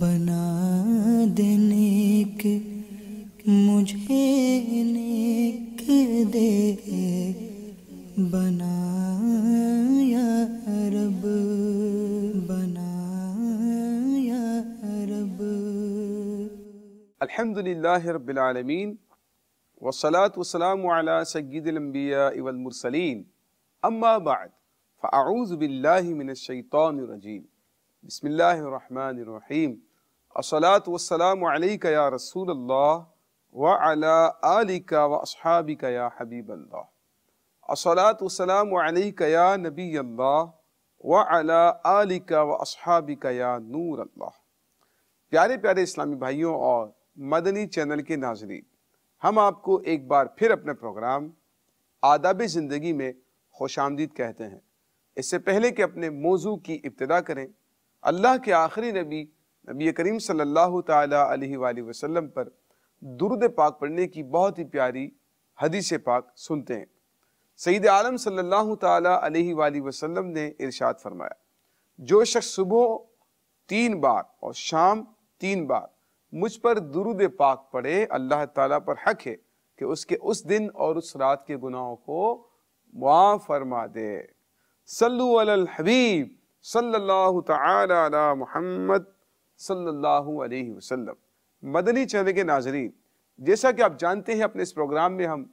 बना देने के بنا नेक رب بنا रब رب الحمد لله رب العالمين والصلاة والسلام على سيد الأنبياء والمرسلين أما بعد فأعوذ بالله من الشيطان الرجيم बिसमीम असलात वसलाम या रसूल व अला आलिका व असहाबिका या हबीब अल्लाह असलात वसलाम या नबी अल्लाह व अला आलिका व असहाबिका या नूर अल्लाह प्यारे प्यारे इस्लामी भाइयों और मदनी चैनल के नाजरीन हम आपको एक बार फिर अपना प्रोग्राम आदाब ज़िंदगी में खुश आमदीद कहते हैं इससे पहले कि अपने मौजू की इब्तदा करें अल्लाह के आखिरी नबी नबी करीम सल्लल्लाहु अलैहि वसल्लम पर दुरुद पाक पढ़ने की बहुत ही प्यारी हदीस पाक सुनते हैं सईद आलम सल्लल्लाहु अलैहि वसल्लम ने इरशाद फरमाया जो शख्स सुबह तीन बार और शाम तीन बार मुझ पर दुरुद पाक पढ़े अल्लाह ताला पर हक है कि उसके उस दिन और उस रात के गुनाहों को मुआ फरमा दे सल्लु अलल हबीब सल्लल्लाहु ताला अला मुहम्मद सल्लल्लाहु अलैहि वसल्लम मदनी चैनल के नाजरीन जैसा कि आप जानते हैं अपने इस प्रोग्राम में हम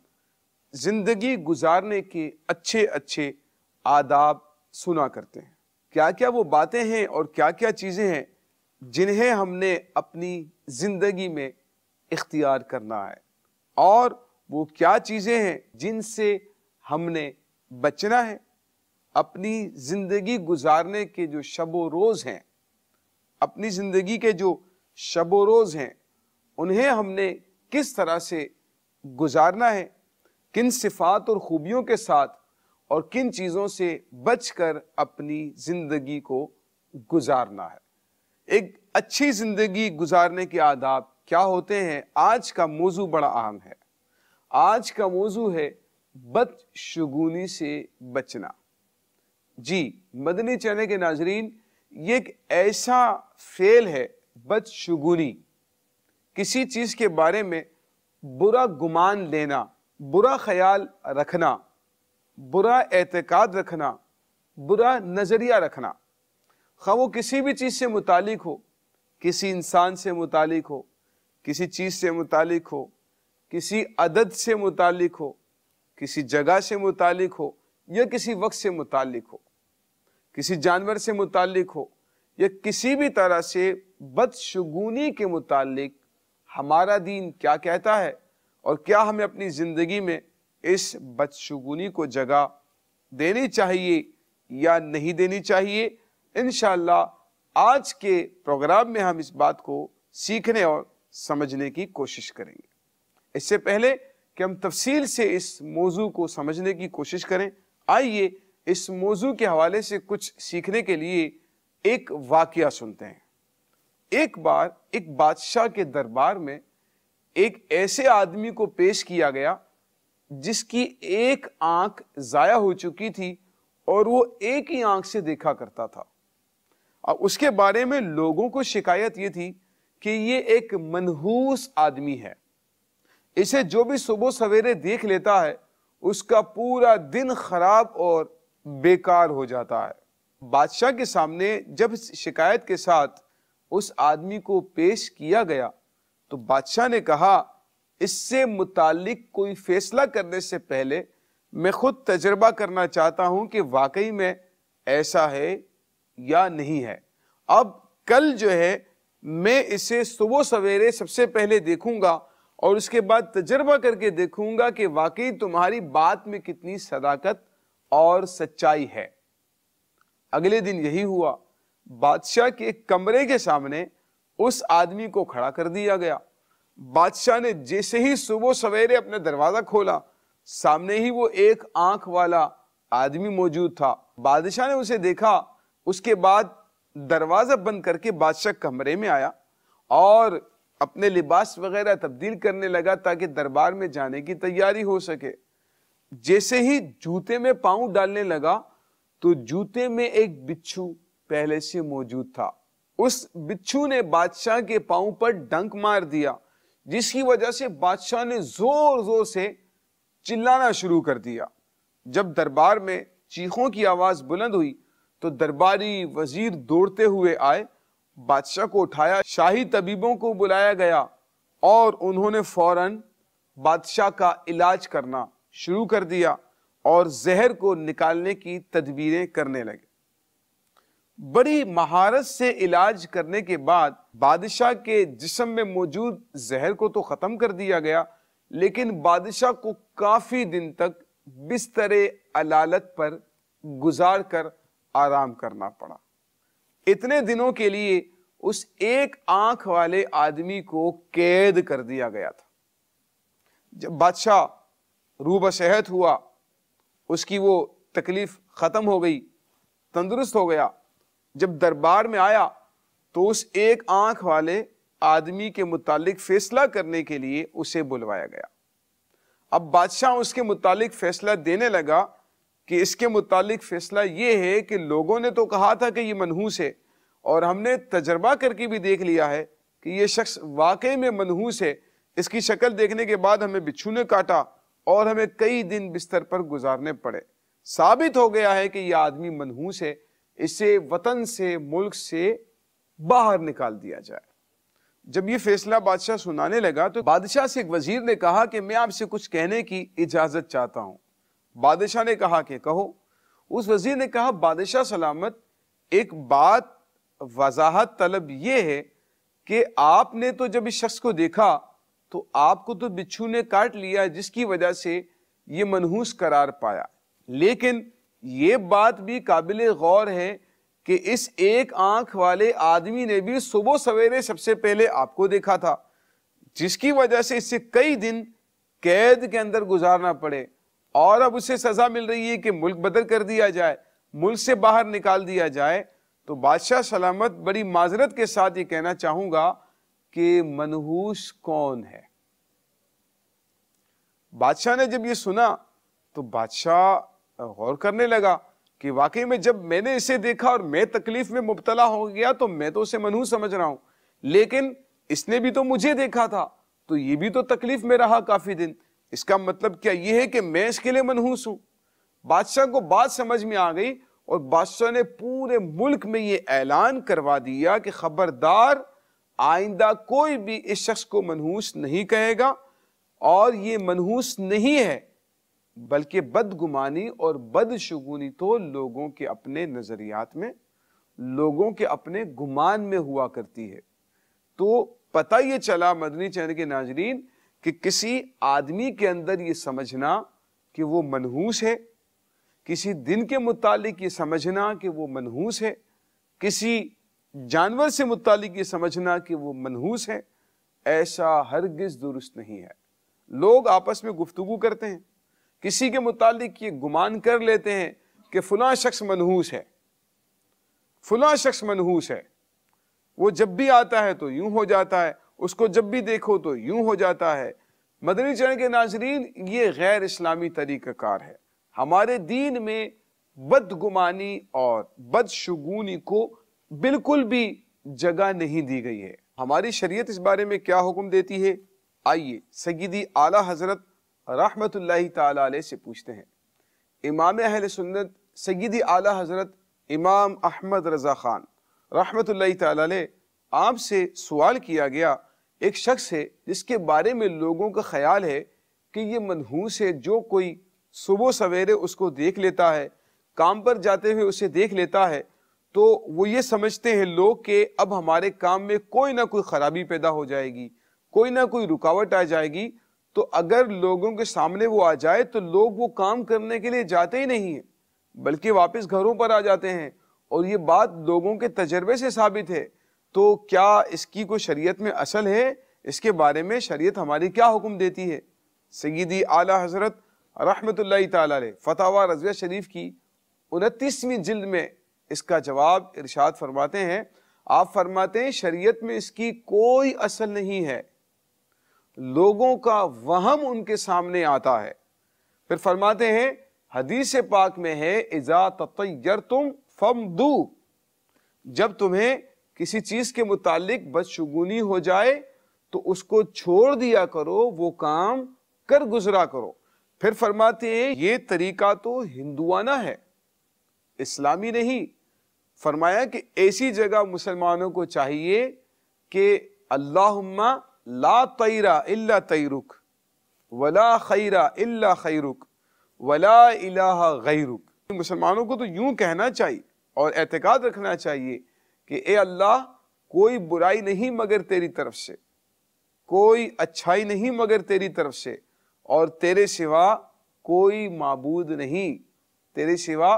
ज़िंदगी गुजारने के अच्छे अच्छे आदाब सुना करते हैं क्या क्या वो बातें हैं और क्या क्या चीज़ें हैं जिन्हें हमने अपनी ज़िंदगी में इख्तियार करना है और वो क्या चीज़ें हैं जिनसे हमने बचना है अपनी जिंदगी गुजारने के जो शबो रोज हैं अपनी जिंदगी के जो शबो रोज हैं उन्हें हमने किस तरह से गुजारना है किन सिफात और खूबियों के साथ और किन चीज़ों से बचकर अपनी ज़िंदगी को गुजारना है एक अच्छी ज़िंदगी गुजारने के आदाब क्या होते हैं आज का मौजू बड़ा अहम है आज का मौजू है बदशगुनी से बचना जी मदनी चैनल के नाजरीन ये एक ऐसा फेल है बदशगुनी किसी चीज़ के बारे में बुरा गुमान लेना बुरा ख्याल रखना बुरा एतक़ाद रखना बुरा नज़रिया रखना खा वो किसी भी चीज़ से मुतालिक हो किसी इंसान से मुतालिक हो किसी चीज़ से मुतालिक हो किसी अदद से मुतालिक हो किसी जगह से मुतालिक हो या किसी वक्त से मुतालिक हो किसी जानवर से मुतालिक हो या किसी भी तरह से बदशगुनी के मुतालिक हमारा दीन क्या कहता है और क्या हमें अपनी ज़िंदगी में इस बदशगुनी को जगह देनी चाहिए या नहीं देनी चाहिए इन आज के प्रोग्राम में हम इस बात को सीखने और समझने की कोशिश करेंगे इससे पहले कि हम तफसील से इस मौजू को समझने की कोशिश करें आइए इस मौजू के हवाले से कुछ सीखने के लिए एक वाक्य सुनते हैं एक बार एक बादशाह के दरबार में एक ऐसे आदमी को पेश किया गया जिसकी एक आंख ज़ाया हो चुकी थी और वो एक ही आंख से देखा करता था अब उसके बारे में लोगों को शिकायत ये थी कि ये एक मनहूस आदमी है इसे जो भी सुबह सवेरे देख लेता है उसका पूरा दिन खराब और बेकार हो जाता है बादशाह के सामने जब शिकायत के साथ उस आदमी को पेश किया गया तो बादशाह ने कहा इससे मुतालिक कोई फैसला करने से पहले मैं खुद तजर्बा करना चाहता हूं कि वाकई में ऐसा है या नहीं है अब कल जो है मैं इसे सुबह सवेरे सबसे पहले देखूंगा और उसके बाद तजर्बा करके देखूंगा कि वाकई तुम्हारी बात में कितनी सदाकत और सच्चाई है अगले दिन यही हुआ बादशाह के कमरे के सामने उस आदमी को खड़ा कर दिया गया बादशाह ने जैसे ही सुबह सवेरे अपना दरवाजा खोला सामने ही वो एक आंख वाला आदमी मौजूद था बादशाह ने उसे देखा उसके बाद दरवाजा बंद करके बादशाह कमरे में आया और अपने लिबास वगैरह तब्दील करने लगा ताकि दरबार में जाने की तैयारी हो सके जैसे ही जूते में पांव डालने लगा तो जूते में एक बिच्छू पहले से मौजूद था उस बिच्छू ने बादशाह के पांव पर डंक मार दिया जिसकी वजह से बादशाह ने जोर जोर से चिल्लाना शुरू कर दिया जब दरबार में चीखों की आवाज बुलंद हुई तो दरबारी वजीर दौड़ते हुए आए बादशाह को उठाया शाही तबीबों को बुलाया गया और उन्होंने फौरन बादशाह का इलाज करना शुरू कर दिया और जहर को निकालने की तदबीरें करने लगे बड़ी महारत से इलाज करने के बाद बादशाह के जिसम में मौजूद जहर को तो ख़त्म कर दिया गया लेकिन बादशाह को काफ़ी दिन तक बिस्तर अलालत पर गुजार कर आराम करना पड़ा इतने दिनों के लिए उस एक आंख वाले आदमी को कैद कर दिया गया था जब बादशाह रूब सेहत हुआ उसकी वो तकलीफ़ ख़त्म हो गई तंदुरुस्त हो गया जब दरबार में आया तो उस एक आंख वाले आदमी के मुतालिक फ़ैसला करने के लिए उसे बुलवाया गया अब बादशाह उसके मुतालिक फ़ैसला देने लगा कि इसके मुतालिक फ़ैसला ये है कि लोगों ने तो कहा था कि ये मनहूस है और हमने तजर्बा करके भी देख लिया है कि ये शख्स वाकई में मनहूस है इसकी शक्ल देखने के बाद हमें बिच्छू ने काटा और हमें कई दिन बिस्तर पर गुजारने पड़े साबित हो गया है कि यह आदमी मनहूस है इसे वतन से मुल्क से बाहर निकाल दिया जाए जब यह फैसला बादशाह सुनाने लगा तो बादशाह से एक वजीर ने कहा कि मैं आपसे कुछ कहने की इजाज़त चाहता हूं बादशाह ने कहा कि कहो उस वजीर ने कहा बादशाह सलामत एक बात वजाहत तलब यह है कि आपने तो जब इस शख्स को देखा तो आपको तो बिच्छू ने काट लिया जिसकी वजह से ये मनहूस करार पाया लेकिन ये बात भी काबिल गौर है कि इस एक आंख वाले आदमी ने भी सुबह सवेरे सबसे पहले आपको देखा था जिसकी वजह से इससे कई दिन कैद के अंदर गुजारना पड़े और अब उसे सजा मिल रही है कि मुल्क बदल कर दिया जाए मुल्क से बाहर निकाल दिया जाए तो बादशाह सलामत बड़ी माजरत के साथ ये कहना चाहूंगा कि मनहूस कौन है बादशाह ने जब ये सुना तो बादशाह गौर करने लगा कि वाकई में जब मैंने इसे देखा और मैं तकलीफ में मुबतला हो गया तो मैं तो उसे मनहूस समझ रहा हूं लेकिन इसने भी तो मुझे देखा था तो ये भी तो तकलीफ में रहा काफी दिन इसका मतलब क्या यह है कि मैं इसके लिए मनहूस हूं बादशाह को बात समझ में आ गई और बादशाह ने पूरे मुल्क में यह ऐलान करवा दिया कि खबरदार आइंदा कोई भी इस शख्स को मनहूस नहीं कहेगा और ये मनहूस नहीं है बल्कि बदगुमानी और बदशगुनी तो लोगों के अपने नज़रियात में लोगों के अपने गुमान में हुआ करती है तो पता ये चला मदनी चैन के नाजरीन कि किसी आदमी के अंदर ये समझना कि वो मनहूस है किसी दिन के मुतालिक ये समझना कि वो मनहूस है किसी जानवर से मुतलिक ये समझना कि वो मनहूस है ऐसा हरगिज दुरुस्त नहीं है लोग आपस में गुफ्तु करते हैं किसी के मुतालिक ये गुमान कर लेते हैं कि फला शख्स मनहूस है फला शख्स मनहूस है वो जब भी आता है तो यूं हो जाता है उसको जब भी देखो तो यूं हो जाता है मदनी चरण के नाजरीन ये गैर इस्लामी तरीक़ाकार है हमारे दीन में बदगुमानी और बदशुगुनी को बिल्कुल भी जगह नहीं दी गई है हमारी शरीयत इस बारे में क्या हुक्म देती है आइए सगीदी आला हजरत रहमत ताली से पूछते हैं इमाम अहल सुन्नत सगीदी आला हजरत इमाम अहमद रज़ा ख़ान रहमत ताली आपसे सवाल किया गया एक शख्स है जिसके बारे में लोगों का ख्याल है कि ये मनहूस है जो कोई सुबह सवेरे उसको देख लेता है काम पर जाते हुए उसे देख लेता है तो वो ये समझते हैं लोग कि अब हमारे काम में कोई ना कोई खराबी पैदा हो जाएगी कोई ना कोई रुकावट आ जाएगी तो अगर लोगों के सामने वो आ जाए तो लोग वो काम करने के लिए जाते ही नहीं हैं बल्कि वापस घरों पर आ जाते हैं और ये बात लोगों के तजर्बे से साबित है तो क्या इसकी कोई शरीयत में असल है इसके बारे में शरीयत हमारी क्या हुक्म देती है सईदी आला हजरत रहमत फ़तवा रजिया शरीफ की उनतीसवीं जिल्द में इसका जवाब इरशाद फरमाते हैं आप फरमाते हैं शरीयत में इसकी कोई असल नहीं है लोगों का वहम उनके सामने आता है फिर फरमाते हैं हदीस पाक में है इजा ततर तुम फम दू जब तुम्हें किसी चीज़ के मुतालिक बदशुगुनी हो जाए तो उसको छोड़ दिया करो वो काम कर गुजरा करो फिर फरमाते हैं ये तरीका तो हिंदुआना है इस्लामी नहीं फरमाया कि ऐसी जगह मुसलमानों को चाहिए कि अल्लाहुम्मा ला तैरा इल्ला तैरुक वला खैरा इल्ला खैरुक वला इलाहा गैरुक मुसलमानों को तो यूं कहना चाहिए और एतकाद रखना चाहिए कि ए अल्लाह कोई बुराई नहीं मगर तेरी तरफ से कोई अच्छाई नहीं मगर तेरी तरफ से और तेरे सिवा कोई मबूद नहीं तेरे सिवा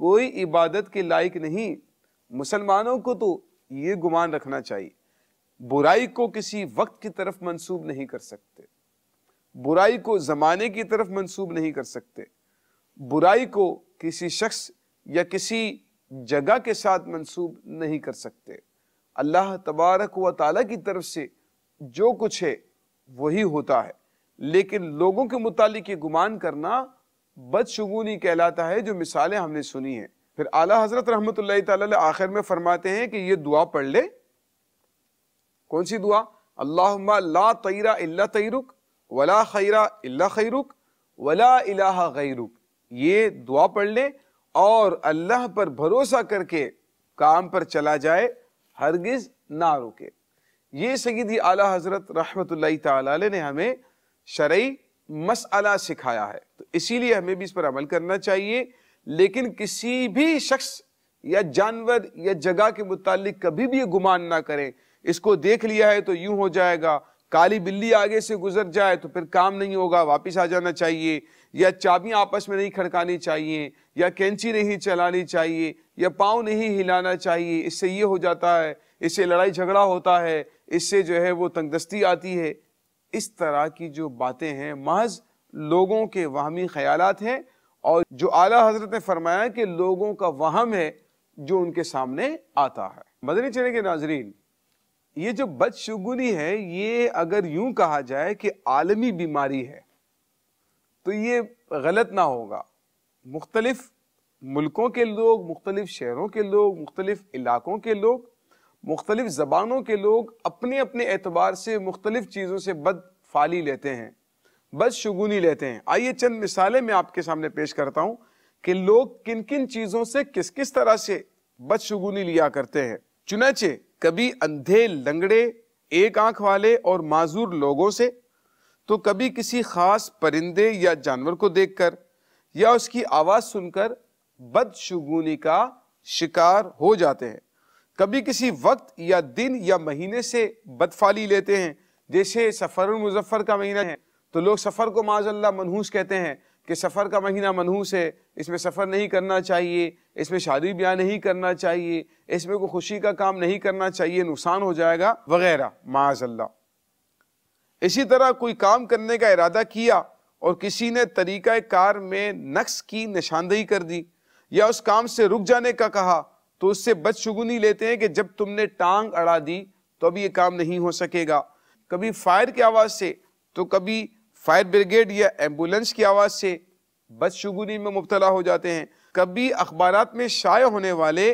कोई इबादत के लायक नहीं मुसलमानों को तो ये गुमान रखना चाहिए बुराई को किसी वक्त की तरफ मंसूब नहीं कर सकते बुराई को ज़माने की तरफ मंसूब नहीं कर सकते बुराई को किसी शख्स या किसी जगह के साथ मंसूब नहीं कर सकते अल्लाह तबारक व ताली की तरफ से जो कुछ है वही होता है लेकिन लोगों के मुतालिक ये गुमान करना बदशगुनी कहलाता है जो मिसालें हमने सुनी हैं फिर आला हजरत रहमत आखिर में फरमाते हैं कि ये दुआ पढ़ ले कौन सी दुआ अल्लाह ला तैरा इल्ला तैरुक वला खैरा इल्ला खैरुक वला इलाहा गैरुक ये दुआ पढ़ ले और अल्लाह पर भरोसा करके काम पर चला जाए हरगिज ना रुके ये सईदी आला हजरत रहमत ने हमें शरय मसला सिखाया है तो इसीलिए हमें भी इस पर अमल करना चाहिए लेकिन किसी भी शख्स या जानवर या जगह के मुतालिक कभी भी ये गुमान ना करें इसको देख लिया है तो यूं हो जाएगा काली बिल्ली आगे से गुजर जाए तो फिर काम नहीं होगा वापस आ जाना चाहिए या चाबियां आपस में नहीं खड़कानी चाहिए या कैंची नहीं चलानी चाहिए या पाँव नहीं हिलाना चाहिए इससे ये हो जाता है इससे लड़ाई झगड़ा होता है इससे जो है वो तंगदस्ती आती है इस तरह की जो बातें हैं महज लोगों के वहमी ख्यालात हैं और जो आला हजरत ने फरमाया कि लोगों का वहम है जो उनके सामने आता है मदनी चले के नाजरीन ये जो बदशगुनी है ये अगर यूं कहा जाए कि आलमी बीमारी है तो ये गलत ना होगा मुख्तलिफ मुल्कों के लोग मुख्तलिफ शहरों के लोग मुख्तलिफ इलाकों के लोग मुख्तलिफ ज़बानों के लोग अपने अपने एतबार से मुख्तलिफ चीज़ों से बद फाली लेते हैं शगुनी लेते हैं आइए चंद मिसालें मैं आपके सामने पेश करता हूँ कि लोग किन किन चीज़ों से किस किस तरह से बदशगुनी लिया करते हैं चुनाचे कभी अंधे लंगड़े एक आंख वाले और माजूर लोगों से तो कभी किसी खास परिंदे या जानवर को देखकर या उसकी आवाज़ सुनकर बदशगुनी का शिकार हो जाते हैं कभी किसी वक्त या दिन या महीने से बदफाली लेते हैं जैसे सफ़र मुजफ्फ़र का महीना है तो लोग सफ़र को माजल्ला मनहूस कहते हैं कि सफ़र का महीना मनहूस है इसमें सफ़र नहीं करना चाहिए इसमें शादी ब्याह नहीं करना चाहिए इसमें कोई खुशी का काम नहीं करना चाहिए नुकसान हो जाएगा वगैरह माजल्ला इसी तरह कोई काम करने का इरादा किया और किसी ने तरीका कार में नक्स की निशानदेही कर दी या उस काम से रुक जाने का कहा तो उससे बदशगुनी लेते हैं कि जब तुमने टांग अड़ा दी तो अब ये काम नहीं हो सकेगा कभी फायर की आवाज़ से तो कभी फायर ब्रिगेड या एम्बुलेंस की आवाज़ से बदशगुनी में मुबतला हो जाते हैं कभी अखबार में शाये होने वाले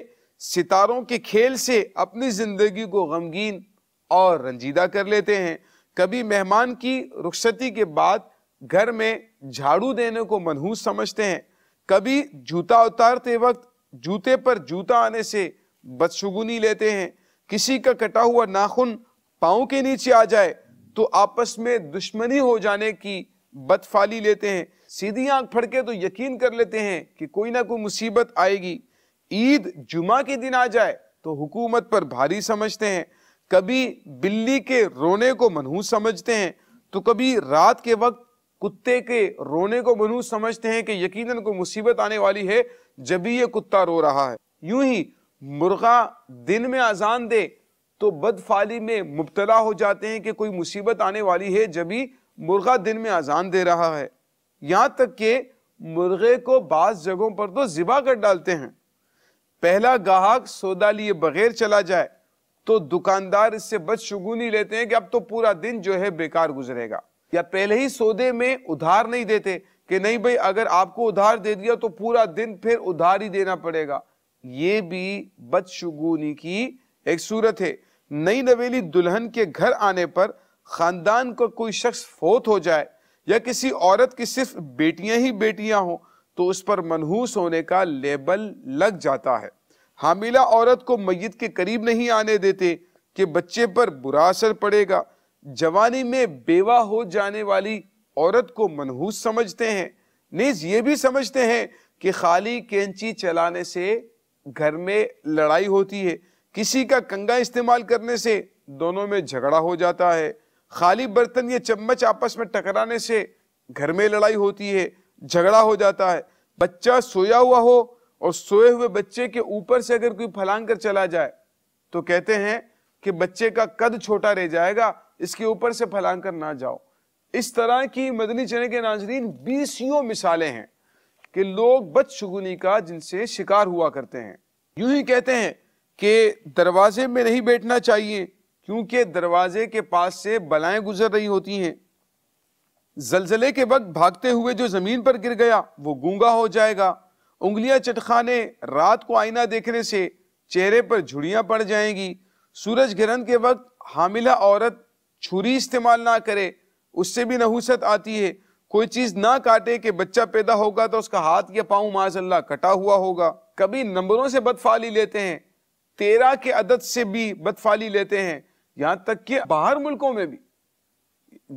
सितारों के खेल से अपनी ज़िंदगी को गमगीन और रंजीदा कर लेते हैं कभी मेहमान की रुखसती के बाद घर में झाड़ू देने को मनहूस समझते हैं कभी जूता उतारते वक्त जूते पर जूता आने से बदशगुनी लेते हैं किसी का कटा हुआ नाखून पाँव के नीचे आ जाए तो आपस में दुश्मनी हो जाने की बदफाली लेते हैं सीधी आंख फड़के तो यकीन कर लेते हैं कि कोई ना कोई मुसीबत आएगी ईद जुमा के दिन आ जाए तो हुकूमत पर भारी समझते हैं कभी बिल्ली के रोने को मनहूस समझते हैं तो कभी रात के वक्त कुत्ते के रोने को मनु समझते हैं कि यकीनन को मुसीबत आने वाली है जब भी ये कुत्ता रो रहा है यूं ही मुर्गा दिन में अजान दे तो बदफाली में मुबतला हो जाते हैं कि कोई मुसीबत आने वाली है जब भी मुर्गा दिन में अजान दे रहा है यहाँ तक कि मुर्गे को बाज़ जगहों पर तो ज़िबा कर डालते हैं पहला गाहक सौदा लिए बगैर चला जाए तो दुकानदार इससे बदशगुनी लेते हैं कि अब तो पूरा दिन जो है बेकार गुजरेगा या पहले ही सौदे में उधार नहीं देते कि नहीं भाई अगर आपको उधार दे दिया तो पूरा दिन फिर उधार ही देना पड़ेगा ये भी बदशगुनी की एक सूरत है नई नवेली दुल्हन के घर आने पर खानदान का को कोई शख्स फोत हो जाए या किसी औरत की सिर्फ बेटियां ही बेटियां हों तो उस पर मनहूस होने का लेबल लग जाता है हामिला औरत को मैत के करीब नहीं आने देते कि बच्चे पर बुरा असर पड़ेगा जवानी में बेवा हो जाने वाली औरत को मनहूस समझते हैं नीज ये भी समझते हैं कि खाली कैंची चलाने से घर में लड़ाई होती है किसी का कंगा इस्तेमाल करने से दोनों में झगड़ा हो जाता है खाली बर्तन या चम्मच आपस में टकराने से घर में लड़ाई होती है झगड़ा हो जाता है बच्चा सोया हुआ हो और सोए हुए बच्चे के ऊपर से अगर कोई फलांग कर चला जाए तो कहते हैं कि बच्चे का कद छोटा रह जाएगा इसके ऊपर से फैलांग कर ना जाओ इस तरह की मदनी चने के नाजरीन बीसियों मिसालें हैं कि लोग बदशगुनी का जिनसे शिकार हुआ करते हैं यूं ही कहते हैं कि दरवाजे में नहीं बैठना चाहिए क्योंकि दरवाजे के पास से बलाएं गुजर रही होती हैं जलजले के वक्त भागते हुए जो ज़मीन पर गिर गया वो गूंगा हो जाएगा उंगलियां चटखाने रात को आईना देखने से चेहरे पर झुड़ियां पड़ जाएंगी सूरज ग्रहण के वक्त हामिला औरत छुरी इस्तेमाल ना करे उससे भी नहुसत आती है कोई चीज़ ना काटे कि बच्चा पैदा होगा तो उसका हाथ या पाँव माजल्ला कटा हुआ होगा कभी नंबरों से बदफाली लेते हैं तेरह के अदद से भी बदफाली लेते हैं यहाँ तक कि बाहर मुल्कों में भी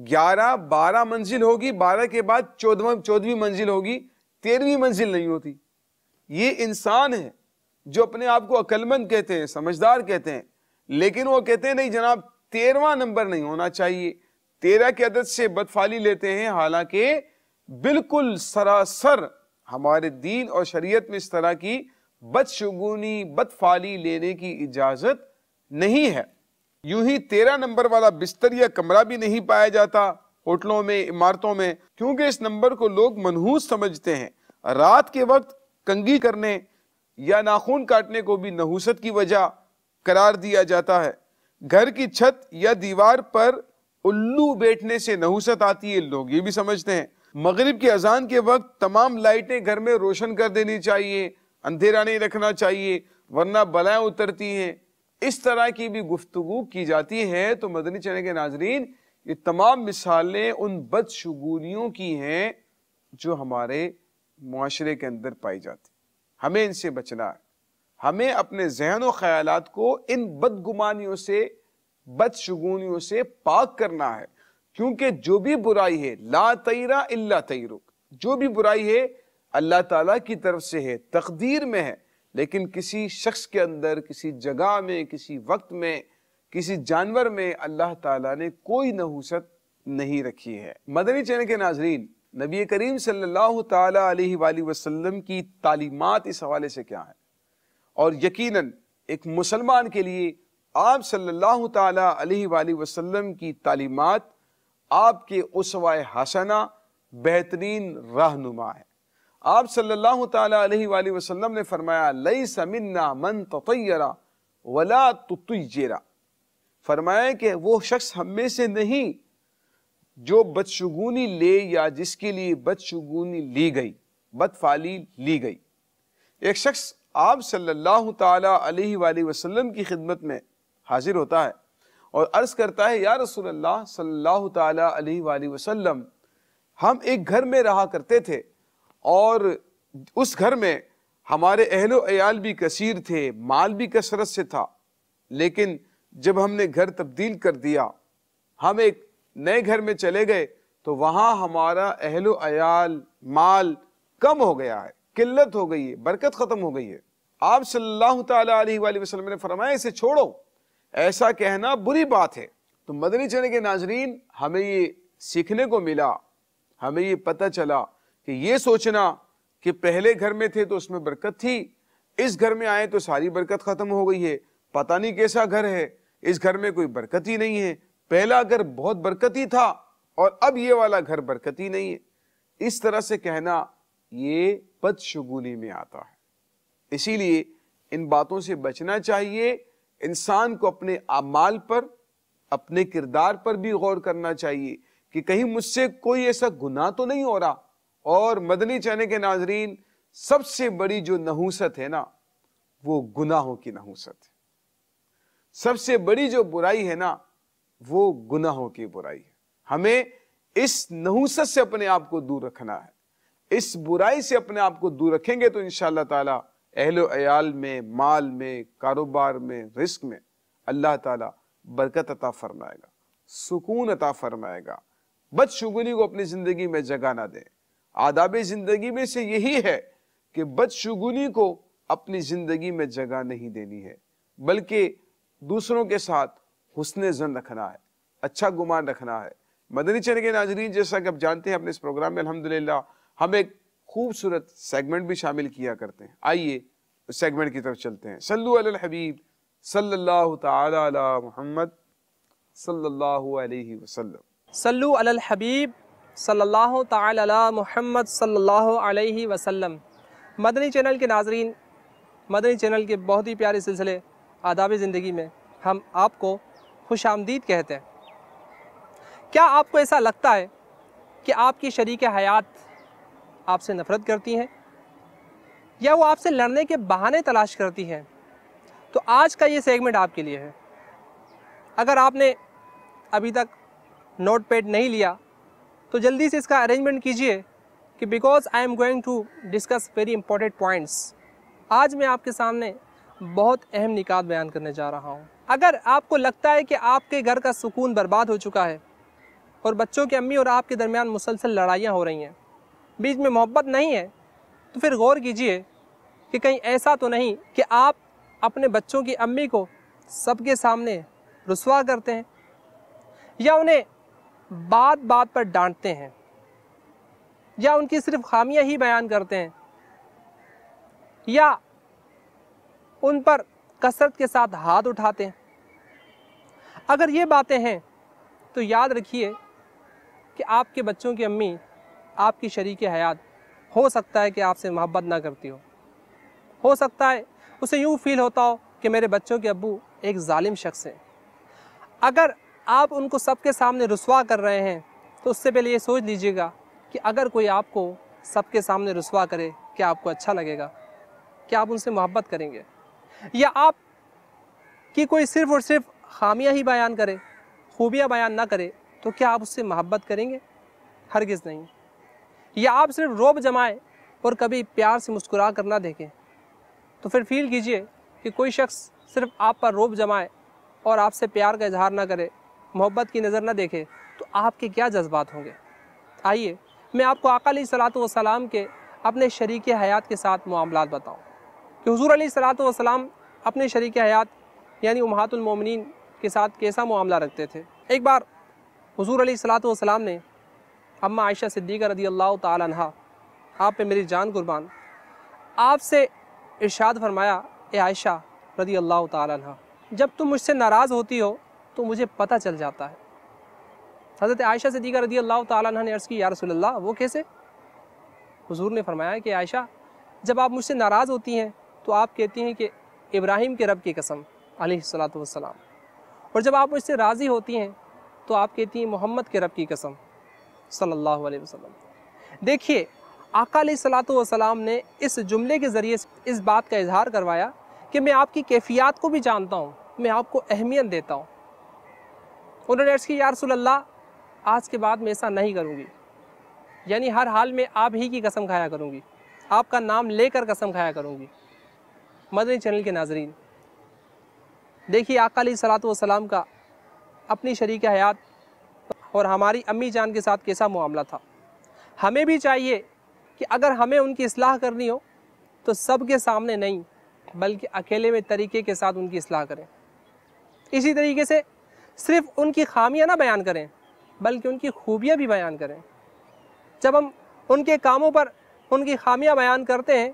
ग्यारह बारह मंजिल होगी बारह के बाद चौदवा चौदहवीं मंजिल होगी तेरहवीं मंजिल नहीं होती ये इंसान है जो अपने आप को अक्लमंद कहते हैं समझदार कहते हैं लेकिन वो कहते हैं नहीं जनाब तेरवा नंबर नहीं होना चाहिए तेरह की अदद से बदफाली लेते हैं हालांकि बिल्कुल सरासर हमारे दीन और शरीयत में इस तरह की बदशगुनी बदफाली लेने की इजाज़त नहीं है यूं ही तेरह नंबर वाला बिस्तर या कमरा भी नहीं पाया जाता होटलों में इमारतों में क्योंकि इस नंबर को लोग मनहूस समझते हैं रात के वक्त कंगी करने या नाखून काटने को भी नहूसत की वजह करार दिया जाता है घर की छत या दीवार पर उल्लू बैठने से नहुसत आती है लोग ये भी समझते हैं मगरिब की अजान के वक्त तमाम लाइटें घर में रोशन कर देनी चाहिए अंधेरा नहीं रखना चाहिए वरना बलाएं उतरती हैं इस तरह की भी गुफ्तु की जाती है तो मदनी चने के नाजरीन ये तमाम मिसालें उन बदशगूलियों की हैं जो हमारे माशरे के अंदर पाई जाती हमें इनसे बचना है हमें अपने जहन व ख्याल को इन बदगुमानियों से बदशगुनियों से पाक करना है क्योंकि जो भी बुराई है ला तैरा इल्ला तैरु जो भी बुराई है अल्लाह ताला की तरफ से है तकदीर में है लेकिन किसी शख्स के अंदर किसी जगह में किसी वक्त में किसी जानवर में अल्लाह ताला ने कोई नहूसत नहीं रखी है मदनी चैनल के नाजरीन नबी करीम सल्लल्लाहु अलैहि वसल्लम की तालीमत इस हवाले से क्या है और यकीनन एक मुसलमान के लिए आप सल्लल्लाहु अलैहि वसल्लम की तालीमात आपके उसवा हसना बेहतरीन रहनुमा है आप सल्लल्लाहु अलैहि वसल्लम ने फरमाया लई समिन्ना मन ततयरा वला तुतयरा फरमाया कि वो शख्स हम में से नहीं जो बदशगुनी ले या जिसके लिए बदशगुनी ली गई बदफाली ली गई एक शख्स आप सल्लल्लाहु अलैहि वसल्लम की खिदमत में हाजिर होता है और अर्ज़ करता है या रसूलल्लाह सल्लल्लाहु अलैहि वसल्लम हम एक घर में रहा करते थे और उस घर में हमारे अहलो अयाल भी कसीर थे माल भी कसरत से था लेकिन जब हमने घर तब्दील कर दिया हम एक नए घर में चले गए तो वहाँ हमारा अहलो अयाल माल कम हो गया है किल्लत हो गई है बरकत ख़त्म हो गई है आप सल्लल्लाहु अलैहि वसल्लम ने फरमाया इसे छोड़ो ऐसा कहना बुरी बात है तो मदनी चने के नाजरीन हमें ये सीखने को मिला हमें ये पता चला कि ये सोचना कि पहले घर में थे तो उसमें बरकत थी इस घर में आए तो सारी बरकत ख़त्म हो गई है पता नहीं कैसा घर है इस घर में कोई बरकत ही नहीं है पहला घर बहुत बरकती था और अब ये वाला घर बरकती नहीं है इस तरह से कहना ये बदशगुनी में आता है इसीलिए इन बातों से बचना चाहिए इंसान को अपने अमाल पर अपने किरदार पर भी गौर करना चाहिए कि कहीं मुझसे कोई ऐसा गुनाह तो नहीं हो रहा और मदनी चने के नाजरीन सबसे बड़ी जो नहूसत है ना वो गुनाहों की नहूसत है सबसे बड़ी जो बुराई है ना वो गुनाहों की बुराई है हमें इस नहूसत से अपने आप को दूर रखना है इस बुराई से अपने आप को दूर रखेंगे तो इंशाल्लाह ताला अहल अयाल में माल में कारोबार में रिस्क में अल्लाह ताला बरकत अता फरमाएगा सुकून अता फरमाएगा बदशुगुनी को अपनी ज़िंदगी में जगह ना दें आदाब ज़िंदगी में से यही है कि बदशुगुनी को अपनी ज़िंदगी में जगह नहीं देनी है बल्कि दूसरों के साथ हुसन जन रखना है अच्छा गुमान रखना है मदनी चैन के नाजरीन जैसा कि आप जानते हैं अपने इस प्रोग्राम में अलहमदिल्ला हम एक खूबसूरत सेगमेंट भी शामिल किया करते हैं आइए उस सेगमेंट की तरफ चलते हैं सल्लु अल हबीब सल्लल्लाहु ताला अला मोहम्मद सल्लल्लाहु अलैहि वसल्लम सल्लु अल हबीब सल्लल्लाहु ताला अला मोहम्मद सल्लल्लाहु अलैहि वसल्लम मदनी चैनल के नाजरीन मदनी चैनल के बहुत ही प्यारे सिलसिले आदाब ज़िंदगी में हम आपको खुश आमदीद कहते हैं क्या आपको ऐसा लगता है कि आपकी शरीक हयात आपसे नफरत करती हैं या वो आपसे लड़ने के बहाने तलाश करती हैं तो आज का ये सेगमेंट आपके लिए है अगर आपने अभी तक नोट पैड नहीं लिया तो जल्दी से इसका अरेंजमेंट कीजिए कि because I am going to discuss very important points आज मैं आपके सामने बहुत अहम निकात बयान करने जा रहा हूँ अगर आपको लगता है कि आपके घर का सुकून बर्बाद हो चुका है और बच्चों के अम्मी और आपके दरमियान मुसलसल लड़ाइयाँ हो रही हैं बीच में मोहब्बत नहीं है तो फिर गौर कीजिए कि कहीं ऐसा तो नहीं कि आप अपने बच्चों की अम्मी को सबके सामने रसवा करते हैं या उन्हें बात बात पर डांटते हैं या उनकी सिर्फ खामियां ही बयान करते हैं या उन पर कसरत के साथ हाथ उठाते हैं अगर ये बातें हैं तो याद रखिए कि आपके बच्चों की अम्मी आपकी शरीक हयात हो सकता है कि आपसे मोहब्बत ना करती हो हो सकता है उसे यूँ फील होता हो कि मेरे बच्चों के अबू एक ालिम शख्स हैं अगर आप उनको सबके सामने रसवा कर रहे हैं तो उससे पहले ये सोच लीजिएगा कि अगर कोई आपको सबके सामने रसवा करे क्या आपको अच्छा लगेगा क्या आप उनसे मोहब्बत करेंगे या आप कि कोई सिर्फ़ और सिर्फ खामियां ही बयान करे खूबियां बयान ना करे तो क्या आप उससे मोहब्बत करेंगे हरगिज़ नहीं या आप सिर्फ रोब जमाएं और कभी प्यार से मुस्कुरा कर ना देखें तो फिर फील कीजिए कि कोई शख्स सिर्फ आप पर रोब जमाए और आपसे प्यार का इजहार ना करे मोहब्बत की नज़र ना देखे तो आपके क्या जज्बात होंगे आइए मैं आपको अकाली सलात वसलाम के अपने शरीक हयात के साथ मामला बताऊँ कि हजूर सलात वसलाम अपने शरीक हयात यानी उमहातुलमोमिन के साथ कैसा मामला रखते थे एक बार हजूर सलात वसलाम ने अम्मा आयशा सिद्दीक़ रदी अल्लाह तह आप पे मेरी जान कुर्बान आपसे इर्शाद फरमाया ए आयशा रदी अल्लाह तह जब तुम मुझसे नाराज़ होती हो तो मुझे पता चल जाता है हज़रत आयशा सिद्दीक़ रदी अल्लाह तह ने अर्ज़ की या रसोल्ला वो कैसे हजूर ने फरमाया कि आयशा जब आप मुझसे नाराज़ होती हैं तो आप कहती हैं कि इब्राहिम के रब की कसम वसलाम और जब आप मुझसे राज़ी होती हैं तो आप कहती हैं मोहम्मद के रब की कसम सल्लल्लाहु अलैहि वसल्लम देखिए आका सलाम ने इस जुमले के ज़रिए इस बात का इजहार करवाया कि मैं आपकी कैफियत को भी जानता हूँ मैं आपको अहमियत देता हूँ उन्होंने अर्ज़ की यार आज के बाद मैं ऐसा नहीं करूँगी यानी हर हाल में आप ही की कसम खाया करूँगी आपका नाम लेकर कसम खाया करूँगी मदनी चैनल के नाजरीन देखिए आका सलाम का अपनी शरीक हयात और हमारी अम्मी जान के साथ कैसा मामला था हमें भी चाहिए कि अगर हमें उनकी असलाह करनी हो तो सब के सामने नहीं बल्कि अकेले में तरीके के साथ उनकी असलाह करें इसी तरीके से सिर्फ उनकी खामियां ना बयान करें बल्कि उनकी खूबियां भी बयान करें जब हम उनके कामों पर उनकी खामियां बयान करते हैं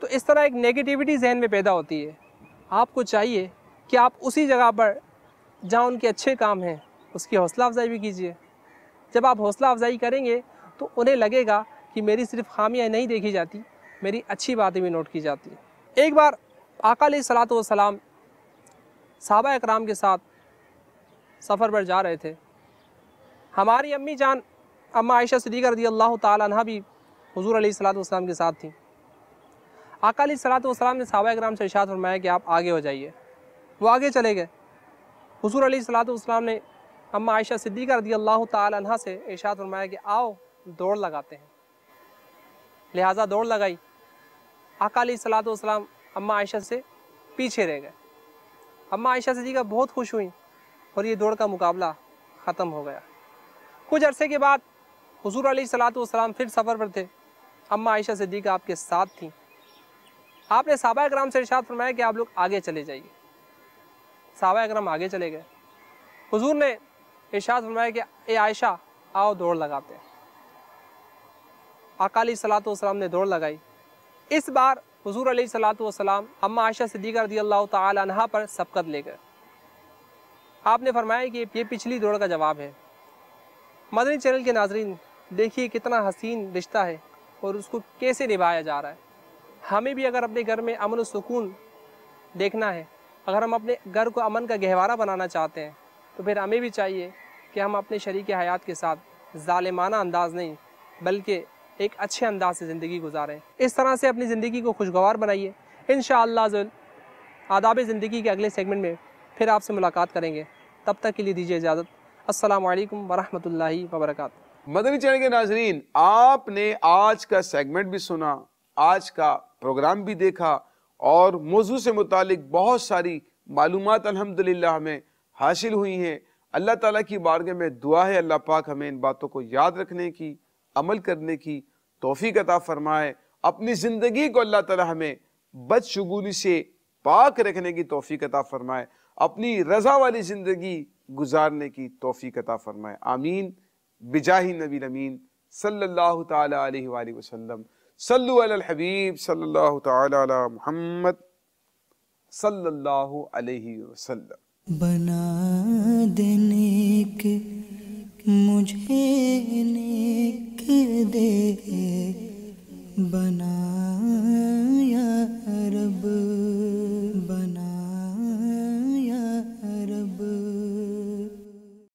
तो इस तरह एक नेगेटिविटी जहन में पैदा होती है आपको चाहिए कि आप उसी जगह पर जहाँ उनके अच्छे काम हैं उसकी हौसला अफजाई भी कीजिए जब आप हौसला अफजाई करेंगे तो उन्हें लगेगा कि मेरी सिर्फ खामियाँ नहीं देखी जाती मेरी अच्छी बातें भी नोट की जाती एक बार आकाल सलात वसलाम साहबा इकराम के साथ सफ़र पर जा रहे थे हमारी अम्मी जान अम्मा आयशा सदीक़ रदी अल्लाह तह भी हजूर सलाम के साथ थी आकाल सलात वसलाम ने सबा इकराम से इशात फरमाया कि आप आगे हो जाइए वो आगे चले गए हजूर वाम ने अम्मा आयशा सिद्दीक़ा रदी अल्लाह तहा से इर्शाद फरमाया कि आओ दौड़ लगाते हैं लिहाजा दौड़ लगाई अकाली सलात वाम अम्मा आयशा से पीछे रह गए अम्मा आयशा सिद्दीक़ा बहुत खुश हुई और ये दौड़ का मुकाबला ख़त्म हो गया कुछ अरसे के बाद हजूर अली सलात फिर सफ़र पर थे अम्मा आयशा सिद्दीक़ा आपके साथ थी आपने साबा इक्राम से इर्शाद फरमाया कि आप लोग आगे चले जाइए साबा इक्राम आगे चले गए हजूर ने इर्शाद फरमाया कि ए आयशा आओ दौड़ लगाते अकाली सलात वसलाम ने दौड़ लगाई इस बार हजूर अली सलात वसलाम अम्मा आयशा सिद्दीक़ा रदी अल्लाह तहा पर सबकत ले गए आपने फरमाया कि ये पिछली दौड़ का जवाब है मदनी चैनल के नाजरीन देखिए कितना हसीन रिश्ता है और उसको कैसे निभाया जा रहा है हमें भी अगर अपने घर में अमन सुकून देखना है अगर हम अपने घर को अमन का गहवारा बनाना चाहते हैं तो फिर हमें भी चाहिए कि हम अपने शरीक हयात के साथ ालिमाना अंदाज़ नहीं बल्कि एक अच्छे अंदाज से ज़िंदगी गुजारें इस तरह से अपनी ज़िंदगी को खुशगवार बनाइए इन शाजुल आदाब ज़िंदगी के अगले सेगमेंट में फिर आपसे मुलाकात करेंगे तब तक के लिए दीजिए इजाज़त असल वरहि वबरक मदनी चैनल के नाजरीन आपने आज का सेगमेंट भी सुना आज का प्रोग्राम भी देखा और मौजू से मुतल बहुत सारी मालूम अलहमदिल्ला हमें हासिल हुई हैं अल्लाह ताला की बारगे में दुआ है अल्लाह पाक हमें इन बातों को याद रखने की अमल करने की तोफ़ी अता फ़रमाए अपनी ज़िंदगी को अल्लाह ताला हमें बदशगुनी से पाक रखने की तोफ़ी अता फ़रमाए अपनी रज़ा वाली ज़िंदगी गुजारने की तोफ़ी अता फ़रमाए आमीन बिजाही नबी अमीन सल्ला तसल्म सल्लबीब सल्ला तहम्मद सल्ला वसलम बना देने के मुझे नेक दे बनाया रब बना